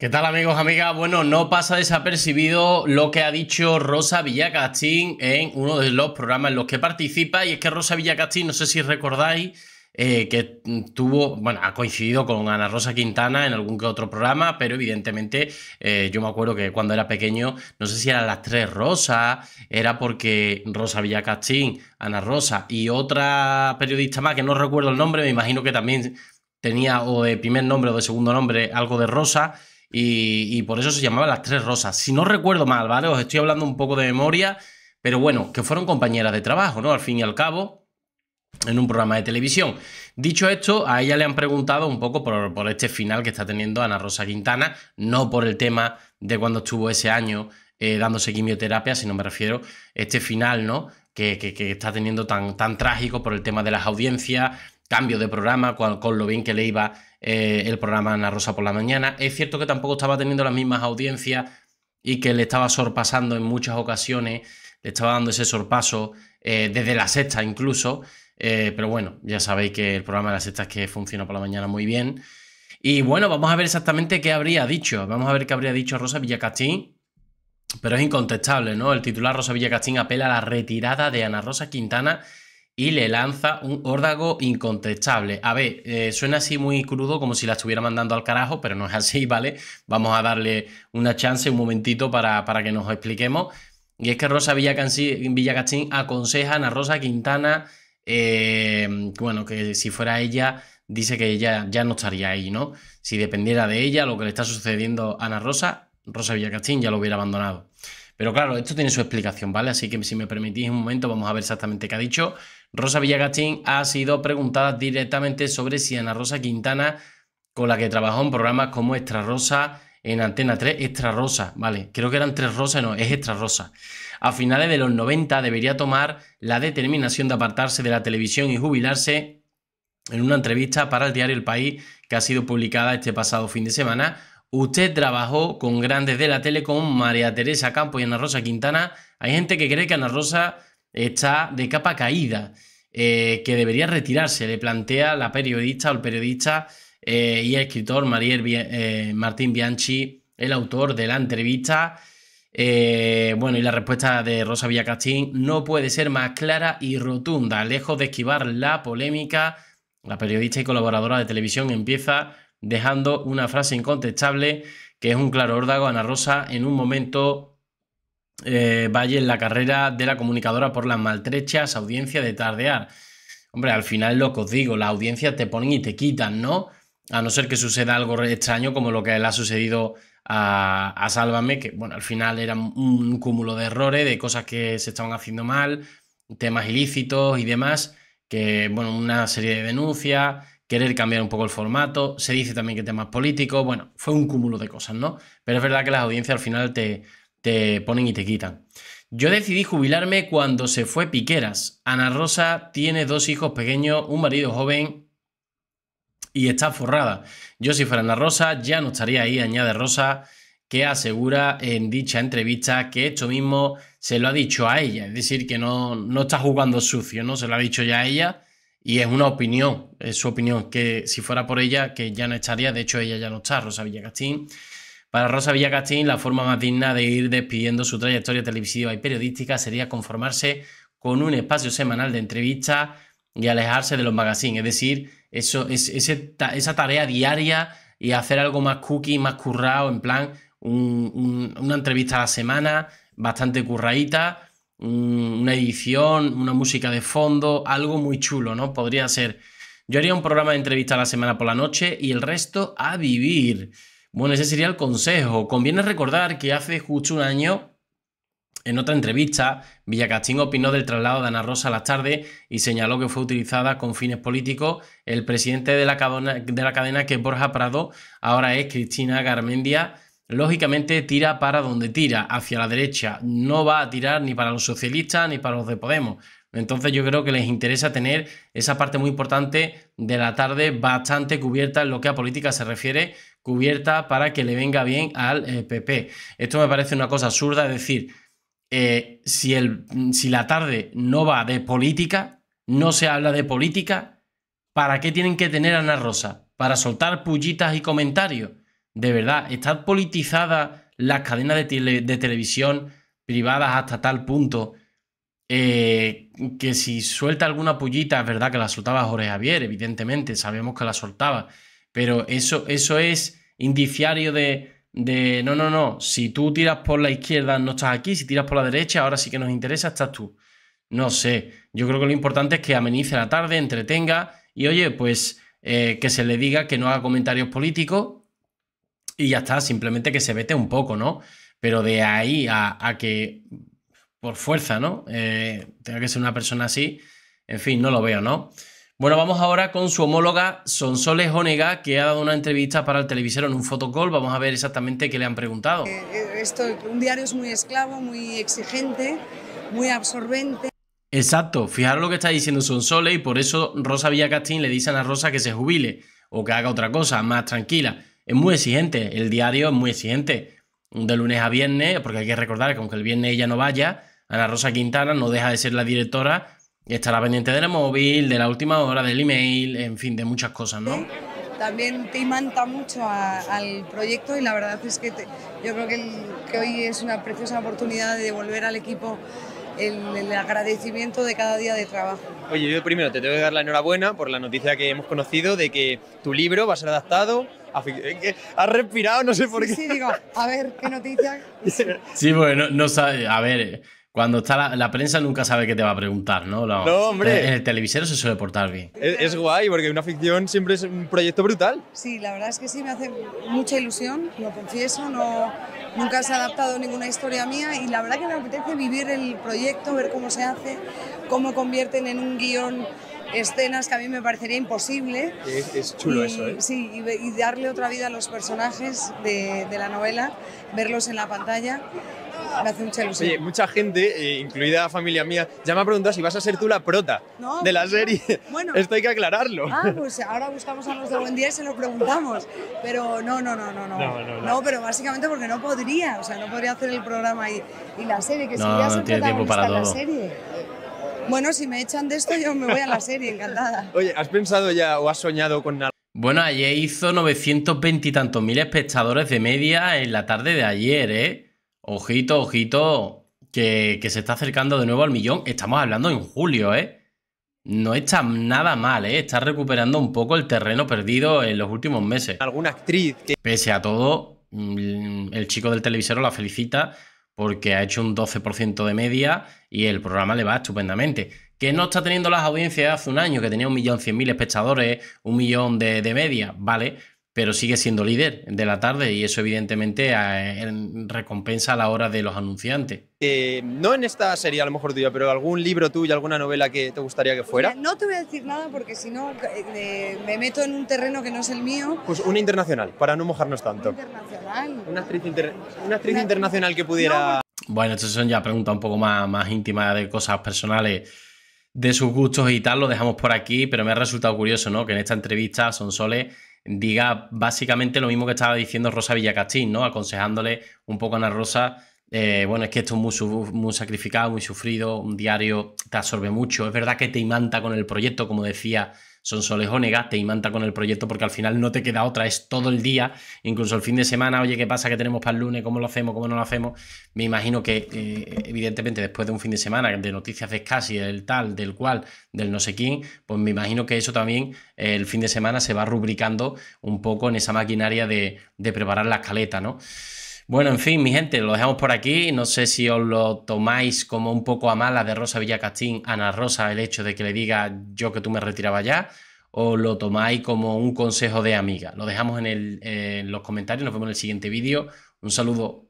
¿Qué tal amigos, amigas? Bueno, no pasa desapercibido lo que ha dicho Rosa Villacastín en uno de los programas en los que participa y es que Rosa Villacastín, no sé si recordáis, eh, que tuvo, bueno, ha coincidido con Ana Rosa Quintana en algún que otro programa, pero evidentemente eh, yo me acuerdo que cuando era pequeño, no sé si eran las tres Rosas, era porque Rosa Villacastín, Ana Rosa y otra periodista más que no recuerdo el nombre, me imagino que también tenía o de primer nombre o de segundo nombre algo de Rosa y, por eso se llamaba Las Tres Rosas. Si no recuerdo mal, ¿vale? Os estoy hablando un poco de memoria, pero bueno, que fueron compañeras de trabajo, ¿no? Al fin y al cabo, en un programa de televisión. Dicho esto, a ella le han preguntado un poco por, este final que está teniendo Ana Rosa Quintana, no por el tema de cuando estuvo ese año eh, dándose quimioterapia, sino me refiero a este final, ¿no? Que, está teniendo tan, trágico por el tema de las audiencias, cambio de programa, con, con lo bien que le iba eh, el programa Ana Rosa por la mañana. Es cierto que tampoco estaba teniendo las mismas audiencias y que le estaba sorpasando en muchas ocasiones, le estaba dando ese sorpaso eh, desde la sexta incluso, eh, pero bueno, ya sabéis que el programa de la sexta es que funciona por la mañana muy bien. Y bueno, vamos a ver exactamente qué habría dicho, vamos a ver qué habría dicho Rosa Villacastín, pero es incontestable, ¿no? El titular Rosa Villacastín apela a la retirada de Ana Rosa Quintana y le lanza un órdago incontestable. A ver, eh, suena así muy crudo, como si la estuviera mandando al carajo, pero no es así, ¿vale? Vamos a darle una chance, un momentito para, para que nos expliquemos. Y es que Rosa Villacastín aconseja a Ana Rosa Quintana, eh, bueno, que si fuera ella, dice que ella ya no estaría ahí, ¿no? Si dependiera de ella lo que le está sucediendo a Ana Rosa, Rosa Villacastín ya lo hubiera abandonado. Pero claro, esto tiene su explicación, ¿vale? Así que si me permitís un momento, vamos a ver exactamente qué ha dicho Rosa Villagastín ha sido preguntada directamente sobre si Ana Rosa Quintana, con la que trabajó en programas como Extra Rosa, en Antena 3, Extra Rosa, vale, creo que eran tres rosas, no, es Extra Rosa. A finales de los 90 debería tomar la determinación de apartarse de la televisión y jubilarse en una entrevista para el diario El País que ha sido publicada este pasado fin de semana. Usted trabajó con grandes de la tele, con María Teresa Campos y Ana Rosa Quintana. Hay gente que cree que Ana Rosa está de capa caída, eh, que debería retirarse, le plantea la periodista o el periodista eh, y escritor eh, Martín Bianchi, el autor de la entrevista. bueno, y la respuesta de Rosa Villacastín no puede ser más clara y rotunda. Lejos de esquivar la polémica, la periodista y colaboradora de televisión empieza dejando una frase incontestable que es un claro órdago a Ana Rosa en un momento vaya eh, Valle en la carrera de la comunicadora por las maltrechas audiencia de tardear. Hombre, al final lo que os digo, las audiencias te ponen y te quitan, ¿no? A no ser que suceda algo extraño como lo que le ha sucedido a, a Sálvame, que bueno, al final era un cúmulo de errores, de cosas que se estaban haciendo mal, temas ilícitos y demás, que bueno, una serie de denuncias, querer cambiar un poco el formato, se dice también que temas políticos, bueno, fue un cúmulo de cosas, ¿no? Pero es verdad que las audiencias al final te, te ponen y te quitan. Yo decidí jubilarme cuando se fue Piqueras. Ana Rosa tiene dos hijos pequeños, un marido joven y está forrada. Yo si fuera Ana Rosa ya no estaría ahí, añade Rosa, que asegura en dicha entrevista que esto mismo se lo ha dicho a ella. Es decir, que no, no está jugando sucio, ¿no? Se lo ha dicho ya a ella y es una opinión, es su opinión, que si fuera por ella, que ya no estaría, de hecho ella ya no está, Rosa Villagastín para Rosa Villacastín, la forma más digna de ir despidiendo su trayectoria televisiva y periodística sería conformarse con un espacio semanal de entrevistas y alejarse de los magazines. Es decir, eso, es, esa tarea diaria y hacer algo más cookie, más currado, en plan una entrevista a la semana, bastante curradita, una edición, una música de fondo, algo muy chulo, ¿no? Podría ser. Yo haría un programa de entrevista a la semana por la noche y el resto a vivir. Bueno, ese sería el consejo. Conviene recordar que hace justo un año, en otra entrevista, Villacastín opinó del traslado de Ana Rosa a las tardes y señaló que fue utilizada con fines políticos. El presidente de la cadena, de la cadena que es Borja Prado, ahora es Cristina Garmendia, lógicamente tira para donde tira, hacia la derecha. No va a tirar ni para los socialistas ni para los de Podemos. Entonces yo creo que les interesa tener esa parte muy importante de la tarde bastante cubierta en lo que a política se refiere cubierta para que le venga bien al PP. Eh, Esto me parece una cosa absurda, es decir, eh, si, el, si la tarde no va de política, no se habla de política, ¿para qué tienen que tener a Ana Rosa? Para soltar pullitas y comentarios. De verdad, están politizadas las cadenas de, televisión privadas hasta tal punto eh, que si suelta alguna pullita, es verdad que la soltaba Jorge Javier, evidentemente, sabemos que la soltaba, pero eso, eso es indiciario de, no, no, no, si tú tiras por la izquierda no estás aquí, si tiras por la derecha ahora sí que nos interesa, estás tú. No sé, yo creo que lo importante es que amenice la tarde, entretenga y oye, pues eh, que se le diga que no haga comentarios políticos y ya está, simplemente que se vete un poco, ¿no? Pero de ahí a, que por fuerza, ¿no? Eh, tenga que ser una persona así, en fin, no lo veo, ¿no? Bueno, vamos ahora con su homóloga Sonsoles Onega, que ha dado una entrevista para el televisor en un fotocall. Vamos a ver exactamente qué le han preguntado. Eh, eh, esto, un diario es muy esclavo, muy exigente, muy absorbente. Exacto, fijaros lo que está diciendo Sonsoles y por eso Rosa Villacastín le dice a Rosa que se jubile o que haga otra cosa, más tranquila. Es muy exigente, el diario es muy exigente. De lunes a viernes, porque hay que recordar que aunque el viernes ella no vaya, Ana Rosa Quintana no deja de ser la directora y estará pendiente del móvil, de la última hora, del email, en fin, de muchas cosas, ¿no? También te imanta mucho al proyecto y la verdad es que yo creo que, hoy es una preciosa oportunidad de devolver al equipo el, agradecimiento de cada día de trabajo. Oye, yo primero te tengo que dar la enhorabuena por la noticia que hemos conocido de que tu libro va a ser adaptado eh, Has respirado, no sé por qué. Sí, digo, a ver, qué noticia. sí, bueno, no, no sabe, a ver, cuando está la, prensa nunca sabe qué te va a preguntar, ¿no? no, hombre. En el televisero se suele portar bien. Es, guay, porque una ficción siempre es un proyecto brutal. Sí, la verdad es que sí, me hace mucha ilusión, lo confieso. No, nunca se ha adaptado ninguna historia mía y la verdad que me apetece vivir el proyecto, ver cómo se hace, cómo convierten en un guión escenas que a mí me parecería imposible. chulo y, ¿eh? Sí, y, darle otra vida a los personajes de, la novela, verlos en la pantalla. Me hace mucha ilusión. mucha gente, eh, incluida familia mía, ya me ha preguntado si vas a ser tú la prota de la serie. Bueno, esto hay que aclararlo. Ah, pues ahora buscamos a los de buen día y se lo preguntamos. Pero no, no, no, no, no. No, pero básicamente porque no podría, o sea, no podría hacer el programa y, la serie, que si ya se tiene tiempo para la serie. Bueno, si me echan de esto, yo me voy a la serie, encantada. Oye, ¿has pensado ya o has soñado con nada? Bueno, ayer hizo 920 y tantos mil espectadores de media en la tarde de ayer, ¿eh? Ojito, ojito, que, que se está acercando de nuevo al millón. Estamos hablando en julio, ¿eh? no está nada mal, ¿eh? está recuperando un poco el terreno perdido en los últimos meses. Alguna actriz que... Pese a todo, mm, el chico del televisor la felicita porque ha hecho un 12% de media y el programa le va estupendamente. Que no está teniendo las audiencias hace un año, que tenía un millón cien mil espectadores, un millón de, de media, ¿vale? pero sigue siendo líder de la tarde y eso evidentemente ah, recompensa a la hora de los anunciantes. Eh, no en esta serie a lo mejor tuya, pero algún libro tuyo, alguna novela que te gustaría que fuera. no te voy a decir nada porque si no eh, me meto en un terreno que no es el mío. Pues una internacional, para no mojarnos tanto. Una internacional. Una actriz, internacional que pudiera... Bueno, estas son ya preguntas un poco más, más íntimas de cosas personales de sus gustos y tal, lo dejamos por aquí, pero me ha resultado curioso, ¿no? Que en esta entrevista Son Sonsole diga básicamente lo mismo que estaba diciendo Rosa Villacastín, ¿no? Aconsejándole un poco a Ana Rosa, eh, bueno, es que esto es muy, sacrificado, muy sufrido, un diario te absorbe mucho, es verdad que te imanta con el proyecto, como decía son o negaste y manta con el proyecto porque al final no te queda otra, es todo el día, incluso el fin de semana, oye, ¿qué pasa? ¿Qué tenemos para el lunes? ¿Cómo lo hacemos? ¿Cómo no lo hacemos? Me imagino que, evidentemente, después de un fin de semana de noticias de casi del tal, del cual, del no sé quién, pues me imagino que eso también eh, el fin de semana se va rubricando un poco en esa maquinaria de, de preparar la escaleta, ¿no? Bueno, en fin, mi gente, lo dejamos por aquí. No sé si os lo tomáis como un poco a mala de Rosa Villacastín, Ana Rosa, el hecho de que le diga yo que tú me retiraba ya, o lo tomáis como un consejo de amiga. Lo dejamos en, en los comentarios. Nos vemos en el siguiente vídeo. Un saludo.